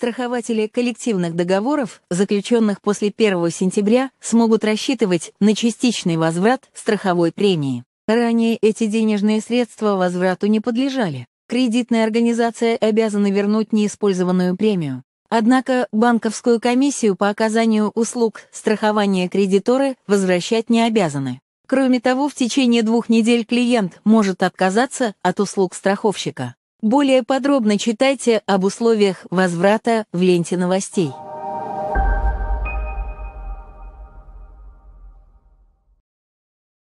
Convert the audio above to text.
Страхователи коллективных договоров, заключенных после 1 сентября, смогут рассчитывать на частичный возврат страховой премии. Ранее эти денежные средства возврату не подлежали. Кредитная организация обязана вернуть неиспользованную премию. Однако банковскую комиссию по оказанию услуг страхования кредиторы возвращать не обязаны. Кроме того, в течение двух недель клиент может отказаться от услуг страховщика. Более подробно читайте об условиях возврата в ленте новостей.